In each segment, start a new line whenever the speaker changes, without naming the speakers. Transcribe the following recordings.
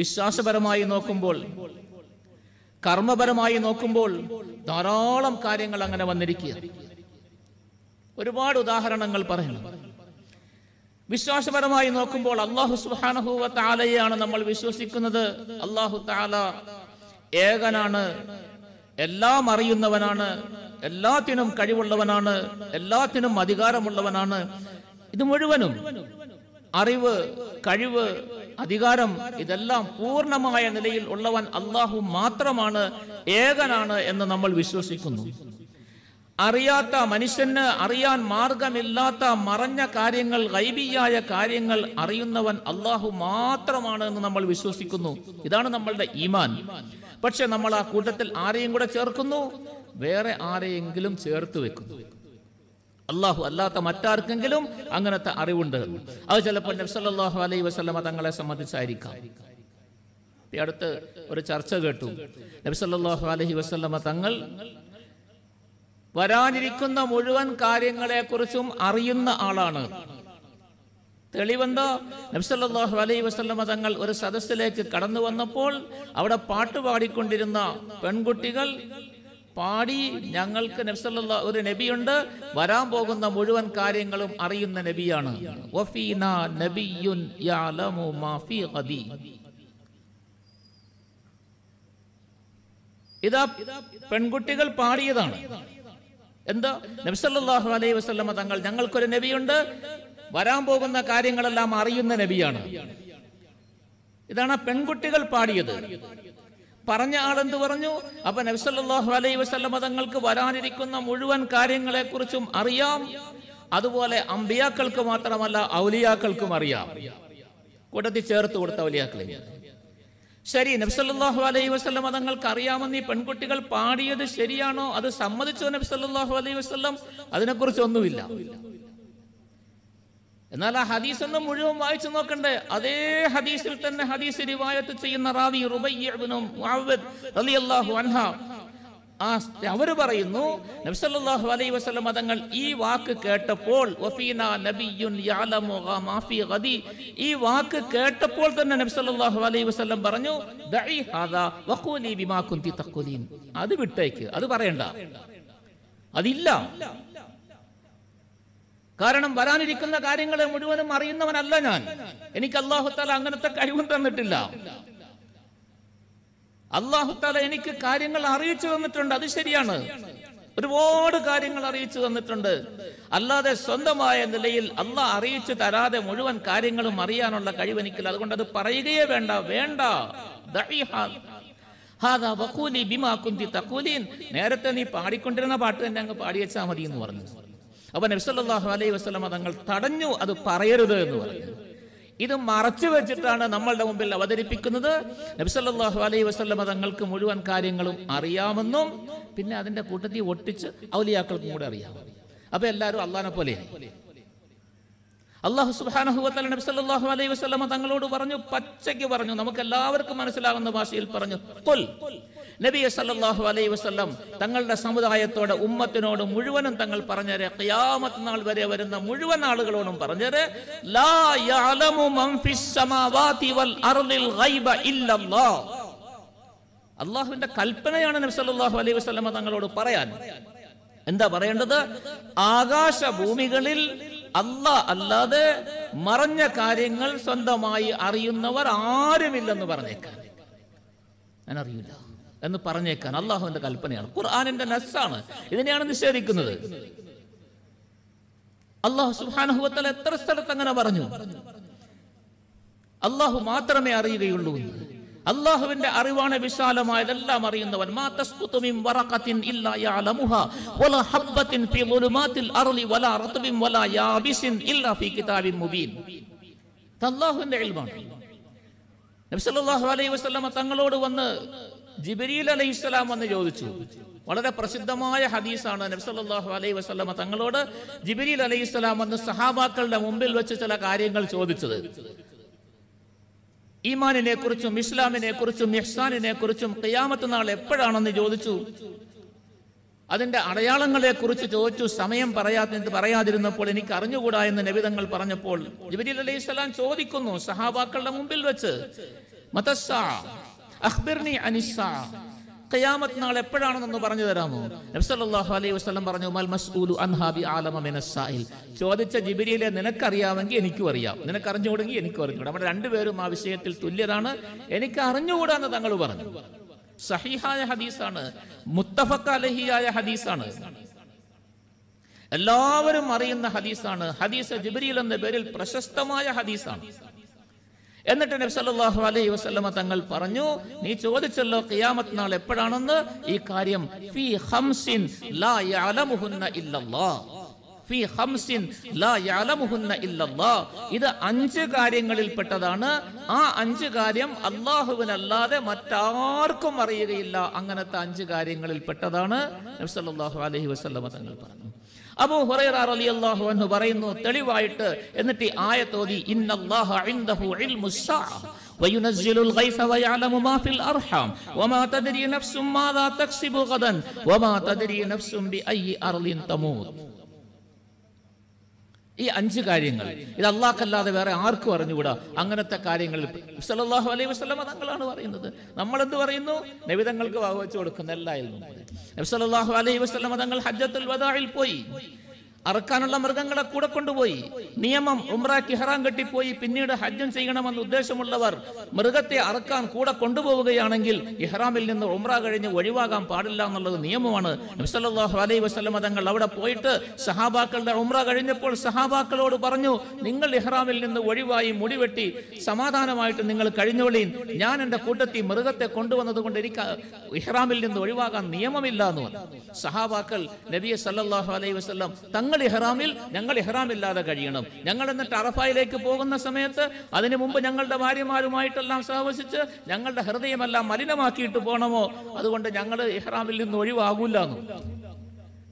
വിശ്വാസപരമായി നോക്കുമ്പോൾ കർമ്മപരമായി നോക്കുമ്പോൾ ധാരാളം കാര്യങ്ങൾ അങ്ങനെ വന്നിരിക്കുക ഒരുപാട് ഉദാഹരണങ്ങൾ പറയുന്നു വിശ്വാസപരമായി നോക്കുമ്പോൾ അള്ളാഹു സുഹാനഹുവ താലയാണ് നമ്മൾ വിശ്വസിക്കുന്നത് അള്ളാഹു താല ഏകനാണ് എല്ലാം അറിയുന്നവനാണ് എല്ലാത്തിനും കഴിവുള്ളവനാണ് എല്ലാത്തിനും അധികാരമുള്ളവനാണ് ഇത് മുഴുവനും അറിവ് കഴിവ് അധികാരം ഇതെല്ലാം പൂർണ്ണമായ നിലയിൽ ഉള്ളവൻ അള്ളാഹു മാത്രമാണ് ഏകനാണ് എന്ന് നമ്മൾ വിശ്വസിക്കുന്നു അറിയാത്ത മനുഷ്യന് അറിയാൻ മാർഗമില്ലാത്ത മറഞ്ഞ കാര്യങ്ങൾ ഗൈബിയായ കാര്യങ്ങൾ അറിയുന്നവൻ അള്ളാഹു മാത്രമാണ് എന്ന് നമ്മൾ വിശ്വസിക്കുന്നു ഇതാണ് നമ്മളുടെ ഈമാൻ പക്ഷെ നമ്മൾ ആ കൂട്ടത്തിൽ ആരെയും കൂടെ ചേർക്കുന്നു വേറെ ആരെയെങ്കിലും ചേർത്ത് വെക്കുന്നു അള്ളാഹു അല്ലാത്ത മറ്റാർക്കെങ്കിലും അങ്ങനത്തെ അറിവുണ്ട് അത് ചിലപ്പോൾ നബ്സല്ലാഹു അലൈ വസ്ലമ തങ്ങളെ സംബന്ധിച്ചായിരിക്കാം ഈ അടുത്ത് ഒരു ചർച്ച കേട്ടു നബ്സല്ലാഹു അലഹി വസ്ലമ തങ്ങൾ വരാനിരിക്കുന്ന മുഴുവൻ കാര്യങ്ങളെക്കുറിച്ചും അറിയുന്ന ആളാണ് തെളിവെന്തോ നബ്സല്ലാഹു അലൈഹി വസ്ലമ തങ്ങൾ ഒരു സദസ്സിലേക്ക് കടന്നു വന്നപ്പോൾ അവിടെ പാട്ട് പാടിക്കൊണ്ടിരുന്ന പെൺകുട്ടികൾ പാടി ഞങ്ങൾക്ക് നബ്സല്ല ഒരു നബിയുണ്ട് വരാൻ പോകുന്ന മുഴുവൻ കാര്യങ്ങളും അറിയുന്ന നബിയാണ് ഇതാ പെൺകുട്ടികൾ പാടിയതാണ് എന്താ നബ്സല്ലാഹു അലൈഹി വസ്ലമ തങ്ങൾ ഞങ്ങൾക്കൊരു നബിയുണ്ട് വരാൻ പോകുന്ന കാര്യങ്ങളെല്ലാം അറിയുന്ന നബിയാണ് ഇതാണ് പെൺകുട്ടികൾ പാടിയത് പറഞ്ഞ ആളെന്ത് പറഞ്ഞു അപ്പൊ നബ്സല്ലാഹു അലൈ വസ്ലമ തങ്ങൾക്ക് വരാനിരിക്കുന്ന മുഴുവൻ കാര്യങ്ങളെക്കുറിച്ചും അറിയാം അതുപോലെ അമ്പിയാക്കൾക്ക് മാത്രമല്ല ഔലിയാക്കൾക്കും അറിയാം കൂട്ടത്തിൽ ചേർത്ത് കൊടുത്ത ഔലിയാക്കളെ ശരി നബ്സല്ലാഹു അലൈഹി വസ്ലം തങ്ങൾക്ക് അറിയാമെന്ന് ഈ പെൺകുട്ടികൾ പാടിയത് ശരിയാണോ അത് സമ്മതിച്ചോ നബ്സല്ലാഹു അലൈഹി വസ്ലം കുറിച്ചൊന്നുമില്ല എന്നാൽ ആ ഹദീസ് ഒന്നും മുഴുവൻ വായിച്ചു നോക്കണ്ടേ അതേ ഹദീസിൽ തന്നെ ഹദീസ് റിവായത്ത് ചെയ്യുന്ന റാവി അൻഹ ആ അവർ പറയുന്നു നബ്സല്ലാഹു അലൈ വസ്ലം മതങ്ങൾ ഈ വാക്ക് കേട്ടപ്പോൾ ഈ വാക്ക് കേട്ടപ്പോൾ തന്നെ നബ്സല്ലാഹു അലൈ വസ്ലം പറഞ്ഞു അത് വിട്ടേക്ക് അത് പറയണ്ട അതില്ല കാരണം വരാനിരിക്കുന്ന കാര്യങ്ങളെ മുഴുവനും അറിയുന്നവനല്ല ഞാൻ എനിക്ക് അള്ളാഹുത്താല അങ്ങനത്തെ കഴിവും തന്നിട്ടില്ല അള്ളാഹുത്താല എനിക്ക് കാര്യങ്ങൾ അറിയിച്ചു തന്നിട്ടുണ്ട് അത് ശരിയാണ് ഒരുപാട് കാര്യങ്ങൾ അറിയിച്ചു തന്നിട്ടുണ്ട് അല്ലാതെ സ്വന്തമായ നിലയിൽ അള്ളാഹ് അറിയിച്ചു തരാതെ മുഴുവൻ കാര്യങ്ങളും അറിയാനുള്ള കഴിവ് എനിക്കില്ല അതുകൊണ്ട് അത് പറയുകയേ വേണ്ട വേണ്ട നേരത്തെ നീ പാടിക്കൊണ്ടിരുന്ന പാട്ട് തന്നെ അങ്ങ് പാടിയച്ചാൽ മതി എന്ന് പറഞ്ഞു അപ്പൊ നബ്സല്ലാഹു അലൈഹി വസ്ലമ തങ്ങൾ തടഞ്ഞു അത് പറയരുത് എന്ന് പറഞ്ഞു ഇത് മറച്ചു വെച്ചിട്ടാണ് നമ്മളുടെ മുമ്പിൽ അവതരിപ്പിക്കുന്നത് നബ്സല്ലാഹു അലൈഹി വസ്ലമ തങ്ങൾക്ക് മുഴുവൻ കാര്യങ്ങളും അറിയാമെന്നും പിന്നെ അതിന്റെ കൂട്ടത്തിൽ ഒട്ടിച്ച് ഔലിയാക്കൾക്കും കൂടെ അറിയാം അപ്പോൾ എല്ലാവരും അള്ളഹാനെ പോലെ അള്ളാഹു സുബാനഹുവത്തല നബ്സല്ലാഹു അലൈഹി വസ്ലമ തങ്ങളോട് പറഞ്ഞു പച്ചയ്ക്ക് പറഞ്ഞു നമുക്ക് എല്ലാവർക്കും മനസ്സിലാകുന്ന ഭാഷയിൽ പറഞ്ഞു കൊൽ നബി സല്ലാഹു അലൈഹി വസ്ലം തങ്ങളുടെ സമുദായത്തോട് ഉമ്മത്തിനോട് മുഴുവനും തങ്ങൾ പറഞ്ഞത് ക്യാമത്ത് നാൾ വരെ വരുന്ന മുഴുവൻ ആളുകളോടും പറഞ്ഞത് അള്ളാഹുവിന്റെ കൽപ്പനയാണ് നബി സല്ലാഹു അലൈഹി വസ്ലമ തങ്ങളോട് പറയാൻ എന്താ പറയേണ്ടത് ആകാശ ഭൂമികളിൽ അല്ലാ അല്ലാതെ മറഞ്ഞ കാര്യങ്ങൾ സ്വന്തമായി അറിയുന്നവർ ആരുമില്ലെന്ന് പറഞ്ഞേക്കാൻ ഞാൻ അറിയില്ല എന്ന് പറഞ്ഞേക്കാൻ അള്ളാഹുവിന്റെ കൽപ്പനയാണ് ഖുർആാനിന്റെ നസ്സാണ് ഇതിനെയാണ് നിഷേധിക്കുന്നത് അള്ളാഹു സുഹാനുഭവത്തിൽ എത്ര സ്ഥലത്ത് അങ്ങനെ പറഞ്ഞു അള്ളാഹു മാത്രമേ അറിയുകയുള്ളൂ അള്ളാഹുവിന്റെ അറിവാണ് വിശാലമായതെല്ലാം അറിയുന്നവൻ ഇല്ലാ ഫീ അർളി വലാ വലാ യാബിസിൻ ഇല്ലാ ഫീ മുബീൻ അള്ളാഹുവിന്റെ നബി സല്ലല്ലാഹു അലൈഹി തങ്ങളോട് വന്ന് ജിബിരിയിൽ അലൈഹി സ്വലാം വന്ന് ചോദിച്ചു വളരെ പ്രസിദ്ധമായ ഹദീസാണ് നബ്സല്ലാഹു അലൈഹി വസ്ലമ തങ്ങളോട് ജിബരീൽ അലൈഹി സ്വലാം വന്ന് സഹാബാക്കളുടെ മുമ്പിൽ വെച്ച് ചില കാര്യങ്ങൾ ചോദിച്ചത് ഈമാനിനെ കുറിച്ചും ഇസ്ലാമിനെ കുറിച്ചും ഇഹ്സാനിനെ കുറിച്ചും ഖിയാമത്ത് നാൾ എപ്പോഴാണെന്ന് ചോദിച്ചു അതിന്റെ അടയാളങ്ങളെ കുറിച്ച് ചോദിച്ചു സമയം പറയാത്ത പറയാതിരുന്നപ്പോൾ എനിക്ക് അറിഞ്ഞുകൂടാ എന്ന് നബിതങ്ങൾ പറഞ്ഞപ്പോൾ ജിബരീൽ അലൈഹി സ്വലാം ചോദിക്കുന്നു സഹാബാക്കളുടെ മുമ്പിൽ വെച്ച് മതസ്സ അഖ്ബിർനി അനിസ്സാ ഖിയാമത്ത് നാൾ എപ്പോഴാണെന്നൊന്ന് പറഞ്ഞു തരാമോ സല്ലല്ലാഹു അലൈഹി വസല്ലം പറഞ്ഞു മൽ മസ്ഊലു അൻഹാബി ആലമ മിനസ്സായിൽ ചോദിച്ച നിനക്ക് അറിയാമെങ്കിൽ എനിക്കും അറിയാം നിനക്ക് അറിഞ്ഞുകൂടെങ്കിൽ എനിക്കും അറിഞ്ഞുകൂടാ നമ്മുടെ രണ്ടുപേരും ആ വിഷയത്തിൽ തുല്യരാണ് എനിക്ക് അറിഞ്ഞുകൂടാന്ന് തങ്ങൾ പറഞ്ഞു സഹിഹായ ഹദീസാണ് മുത്തഫക്ക അലഹിയായ ഹദീസാണ് എല്ലാവരും അറിയുന്ന ഹദീസാണ് ഹദീസ് ജിബ്രീൽ എന്ന പേരിൽ പ്രശസ്തമായ ഹദീസാണ് എന്നിട്ട് നബി സല്ലല്ലാഹു അലൈഹി വസല്ലമ തങ്ങൾ പറഞ്ഞു നീ ചോദിച്ചല്ലോ ഖിയാമത്ത് നാൾ എപ്പോഴാണെന്ന് ഈ കാര്യം ഫീ ഹംസിൻ ലാ യഅലമുഹുന്ന ഇല്ലല്ലാഹ് ഫീ ഹംസിൻ ലാ യഅലമുഹുന്ന ഇല്ലല്ലാഹ് ഇത് അഞ്ച് കാര്യങ്ങളിൽപ്പെട്ടതാണ് ആ അഞ്ച് കാര്യം അല്ലാഹുവിനല്ലാതെ മറ്റാർക്കും അറിയുകയില്ല അങ്ങനത്തെ അഞ്ച് കാര്യങ്ങളിൽപ്പെട്ടതാണ് നബി സല്ലല്ലാഹു അലൈഹി വസല്ലമ തങ്ങൾ പറഞ്ഞു അബൂ ഹുറൈറ റളിയല്ലാഹു അൻഹു പറയുന്നു തെളിവായിട്ട് എന്നിട്ട് ഈ إن ഇന്നല്ലാഹ ഇൻദഹു علم الساعة وينزل الغيث ويعلم ما في الأرحام وما تدري نفس ماذا تكسب غدا وما تدري نفس بأي أرض تموت ഈ അഞ്ച് കാര്യങ്ങൾ ഇത് അള്ളാഹ്ക്കല്ലാതെ വേറെ ആർക്കും അറിഞ്ഞുകൂടാ അങ്ങനത്തെ കാര്യങ്ങളിൽ സല്ലാഹു അലൈഹി വസ്ലമ തങ്ങളാണ് പറയുന്നത് നമ്മളെന്ത് പറയുന്നു നബിതങ്ങൾക്ക് വകവെച്ച് കൊടുക്കുന്ന എല്ലായിരുന്നു അലൈഹി വസ്ലമ തങ്ങൾ ഹജ്ജത്തുൽ വദാഇൽ പോയി അറുക്കാനുള്ള മൃഗങ്ങളെ കൂടെ കൊണ്ടുപോയി നിയമം ഉംറാക്ക് ഹറാം കെട്ടിപ്പോയി പിന്നീട് ഹജ്ജം ചെയ്യണമെന്ന് ഉദ്ദേശമുള്ളവർ മൃഗത്തെ അറുക്കാൻ കൂടെ കൊണ്ടുപോവുകയാണെങ്കിൽ ഇഹ്റാമിൽ നിന്ന് ഉംറ കഴിഞ്ഞ് ഒഴിവാകാൻ പാടില്ല എന്നുള്ളത് നിയമമാണ് നബ്സല്ലാഹു അലൈ വസ്ലമ തങ്ങൾ അവിടെ പോയിട്ട് സഹാബാക്കളുടെ ഉംറ കഴിഞ്ഞപ്പോൾ സഹാബാക്കളോട് പറഞ്ഞു നിങ്ങൾ ഇഹ്റാമിൽ നിന്ന് ഒഴിവായി മുടിവെട്ടി സമാധാനമായിട്ട് നിങ്ങൾ കഴിഞ്ഞോളീൻ ഞാൻ എന്റെ കൂട്ടത്തിൽ മൃഗത്തെ കൊണ്ടുവന്നത് കൊണ്ട് എനിക്ക് ഇഹ്റാമിൽ നിന്ന് ഒഴിവാകാൻ നിയമമില്ല എന്ന് പറഞ്ഞു സഹാബാക്കൾ നബിയെ സല്ലാഹു അലൈ വസ്ലം തങ്ങൾ ഞങ്ങൾ ഇഹ്റാമിൽ ഞങ്ങൾ ഇഹ്റാമില്ലാതെ കഴിയണം ഞങ്ങൾ എന്നിട്ട് അറഫായിലേക്ക് പോകുന്ന സമയത്ത് അതിനു മുമ്പ് ഞങ്ങളുടെ ഭാര്യമാരുമായിട്ടെല്ലാം സഹവസിച്ച് ഞങ്ങളുടെ ഹൃദയമെല്ലാം മലിനമാക്കിയിട്ട് പോകണമോ അതുകൊണ്ട് ഞങ്ങൾ ഇഹ്റാമിൽ നിന്ന് ഒഴിവാകൂല്ല എന്ന്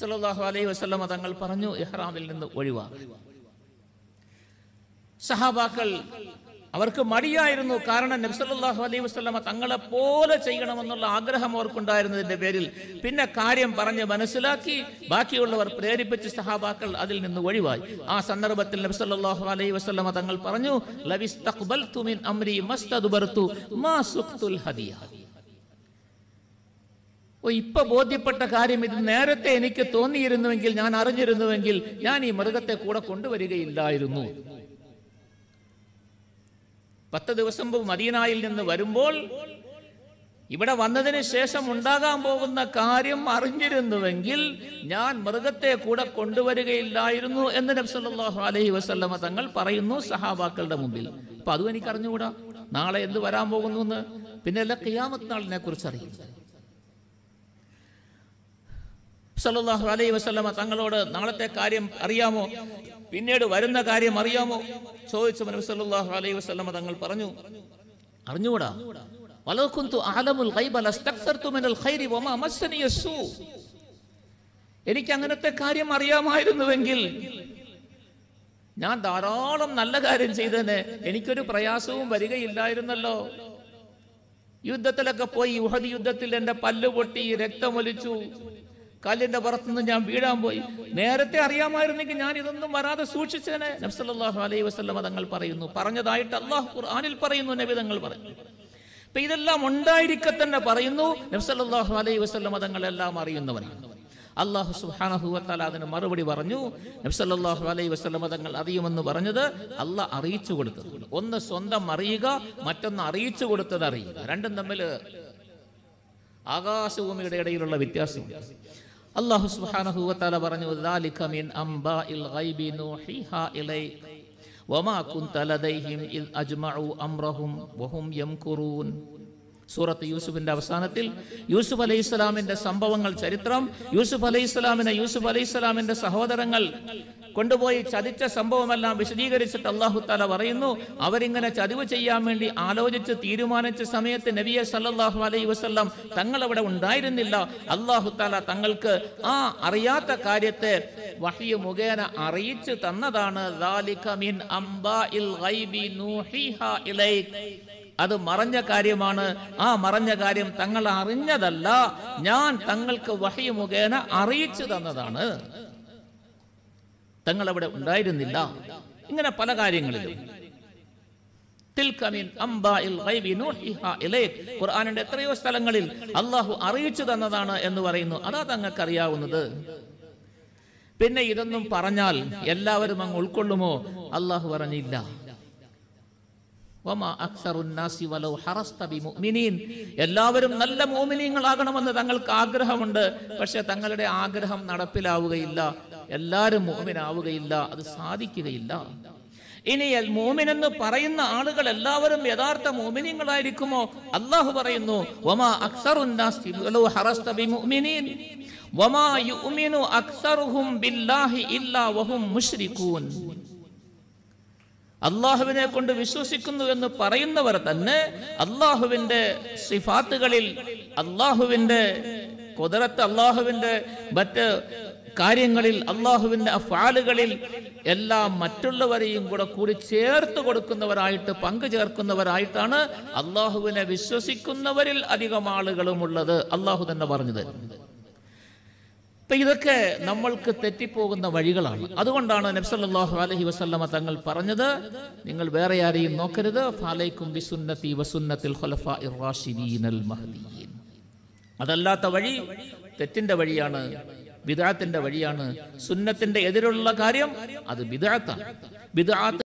സല്ലാഹു അലൈഹി വസ്ലമ തങ്ങൾ പറഞ്ഞു ഇഹ്റാമിൽ നിന്ന് ഒഴിവാകും സഹാബാക്കൾ അവർക്ക് മടിയായിരുന്നു കാരണം നബ്സല്ലാഹു അലൈഹി വസ്ലമ തങ്ങളെ പോലെ ചെയ്യണമെന്നുള്ള ആഗ്രഹം അവർക്കുണ്ടായിരുന്നതിന്റെ പേരിൽ പിന്നെ കാര്യം പറഞ്ഞ് മനസ്സിലാക്കി ബാക്കിയുള്ളവർ പ്രേരിപ്പിച്ച് സഹാബാക്കൾ അതിൽ നിന്ന് ഒഴിവായി ആ സന്ദർഭത്തിൽ നബ്സല്ലാഹു അലൈഹി വസ്ലമ തങ്ങൾ പറഞ്ഞു അംരി ഓ ഇപ്പൊ ബോധ്യപ്പെട്ട കാര്യം ഇത് നേരത്തെ എനിക്ക് തോന്നിയിരുന്നുവെങ്കിൽ ഞാൻ അറിഞ്ഞിരുന്നുവെങ്കിൽ ഞാൻ ഈ മൃഗത്തെ കൂടെ കൊണ്ടുവരികയില്ലായിരുന്നു പത്ത് ദിവസം മദീനായിൽ നിന്ന് വരുമ്പോൾ ഇവിടെ വന്നതിന് ശേഷം ഉണ്ടാകാൻ പോകുന്ന കാര്യം അറിഞ്ഞിരുന്നുവെങ്കിൽ ഞാൻ മൃഗത്തെ കൂടെ കൊണ്ടുവരികയില്ലായിരുന്നു എന്ന് നബ്സല്ലാഹു അലഹി വസ്ലമ തങ്ങൾ പറയുന്നു സഹാബാക്കളുടെ മുമ്പിൽ അപ്പൊ അതും എനിക്ക് അറിഞ്ഞുകൂടാ നാളെ എന്ത് വരാൻ പോകുന്നു എന്ന് പിന്നെ അല്ല കിയാമത്ത് നാളിനെ കുറിച്ച് അറിയും സല്ലാഹു അലൈഹി വസ്ലമ തങ്ങളോട് നാളത്തെ കാര്യം അറിയാമോ പിന്നീട് വരുന്ന കാര്യം അറിയാമോ ചോദിച്ചു മനസ്സല്ലാഹു അലൈഹി വസ്ലമ തങ്ങൾ പറഞ്ഞു അറിഞ്ഞുകൂടാ എനിക്ക് അങ്ങനത്തെ കാര്യം അറിയാമായിരുന്നുവെങ്കിൽ ഞാൻ ധാരാളം നല്ല കാര്യം ചെയ്തതിന് എനിക്കൊരു പ്രയാസവും വരികയില്ലായിരുന്നല്ലോ യുദ്ധത്തിലൊക്കെ പോയി യുഹദി യുദ്ധത്തിൽ എന്റെ പല്ലു പൊട്ടി രക്തമൊലിച്ചു കല്ലിന്റെ പുറത്തുനിന്ന് ഞാൻ വീഴാൻ പോയി നേരത്തെ അറിയാമായിരുന്നെങ്കിൽ ഞാൻ ഇതൊന്നും വരാതെ സൂക്ഷിച്ചേനെ നബ്സല്ലാഹു അലൈഹി വസ്ലമ തങ്ങൾ പറയുന്നു പറഞ്ഞതായിട്ട് അള്ളാഹു ഖുർആാനിൽ പറയുന്നു നബി തങ്ങൾ പറഞ്ഞു അപ്പൊ ഇതെല്ലാം ഉണ്ടായിരിക്കെ തന്നെ പറയുന്നു നബ്സല്ലാഹു അലൈഹി വസ്ലമ തങ്ങളെല്ലാം അറിയുന്നവർ അള്ളാഹു സുഹാനഹുവത്താൽ അതിന് മറുപടി പറഞ്ഞു നബ്സല്ലാഹു അലൈഹി വസ്ലമ തങ്ങൾ അറിയുമെന്ന് പറഞ്ഞത് അള്ളാഹ് അറിയിച്ചു കൊടുത്തത് ഒന്ന് സ്വന്തം അറിയുക മറ്റൊന്ന് അറിയിച്ചു കൊടുത്തത് അറിയുക രണ്ടും തമ്മിൽ ആകാശഭൂമിയുടെ ഇടയിലുള്ള വ്യത്യാസം അള്ളാഹു സുബാനഹുവത്താല പറഞ്ഞു സൂറത്ത് യൂസുഫിന്റെ അവസാനത്തിൽ യൂസുഫ് അലൈഹി സ്വലാമിന്റെ സംഭവങ്ങൾ ചരിത്രം യൂസുഫ് അലൈഹി ഇസ്ലാമിനെ യൂസുഫ് അലൈഹി സ്വലാമിന്റെ സഹോദരങ്ങൾ കൊണ്ടുപോയി ചതിച്ച സംഭവമെല്ലാം വിശദീകരിച്ചിട്ട് അള്ളാഹു താല പറയുന്നു അവരിങ്ങനെ ചതിവ് ചെയ്യാൻ വേണ്ടി ആലോചിച്ച് തീരുമാനിച്ച സമയത്ത് നബിയെ സല്ലാഹു അലൈ വസ്ല്ലാം തങ്ങൾ അവിടെ ഉണ്ടായിരുന്നില്ല അള്ളാഹു താല തങ്ങൾക്ക് ആ അറിയാത്ത കാര്യത്തെ വഹിയ മുഖേന അറിയിച്ചു തന്നതാണ് അത് മറഞ്ഞ കാര്യമാണ് ആ മറഞ്ഞ കാര്യം തങ്ങൾ അറിഞ്ഞതല്ല ഞാൻ തങ്ങൾക്ക് വഹി മുഖേന അറിയിച്ചു തന്നതാണ് തങ്ങൾ അവിടെ ഉണ്ടായിരുന്നില്ല ഇങ്ങനെ പല കാര്യങ്ങളിലും ഖുർആാനിന്റെ എത്രയോ സ്ഥലങ്ങളിൽ അള്ളാഹു അറിയിച്ചു തന്നതാണ് എന്ന് പറയുന്നു അതാ തങ്ങൾക്ക് അറിയാവുന്നത് പിന്നെ ഇതൊന്നും പറഞ്ഞാൽ എല്ലാവരും അങ്ങ് ഉൾക്കൊള്ളുമോ അള്ളാഹു പറഞ്ഞില്ല എല്ലാവരും നല്ല മോമിനിയങ്ങളാകണമെന്ന് തങ്ങൾക്ക് ആഗ്രഹമുണ്ട് പക്ഷെ തങ്ങളുടെ ആഗ്രഹം നടപ്പിലാവുകയില്ല എല്ലാവരും മോമിനാവുകയില്ല അത് സാധിക്കുകയില്ല ഇനി മോമിനെന്ന് എന്ന് പറയുന്ന ആളുകൾ എല്ലാവരും യഥാർത്ഥ മോമിനിങ്ങളായിരിക്കുമോ അള്ളാഹു പറയുന്നു ഒമാ അള്ളാഹുവിനെ കൊണ്ട് വിശ്വസിക്കുന്നു എന്ന് പറയുന്നവർ തന്നെ അള്ളാഹുവിൻ്റെ സിഫാത്തുകളിൽ അള്ളാഹുവിൻ്റെ കുതിരത്ത് അള്ളാഹുവിൻ്റെ മറ്റ് കാര്യങ്ങളിൽ അള്ളാഹുവിന്റെ അഫാലുകളിൽ എല്ലാം മറ്റുള്ളവരെയും കൂടെ കൂടി ചേർത്ത് കൊടുക്കുന്നവരായിട്ട് പങ്കു ചേർക്കുന്നവരായിട്ടാണ് അള്ളാഹുവിനെ വിശ്വസിക്കുന്നവരിൽ അധികം ആളുകളും ഉള്ളത് അള്ളാഹു തന്നെ പറഞ്ഞത് ഇതൊക്കെ നമ്മൾക്ക് തെറ്റിപ്പോകുന്ന വഴികളാണ് അതുകൊണ്ടാണ് നബ്സല്ലാഹു അലഹി വസ്ല്ലമ തങ്ങൾ പറഞ്ഞത് നിങ്ങൾ വേറെ ആരെയും നോക്കരുത് ബിസുന്നത്തി വസുന്നത്തിൽ അതല്ലാത്ത വഴി തെറ്റിന്റെ വഴിയാണ് വിദാത്തിന്റെ വഴിയാണ് സുന്നത്തിന്റെ എതിരുള്ള കാര്യം അത് ബിദാത്താണ് ബിദാത്ത്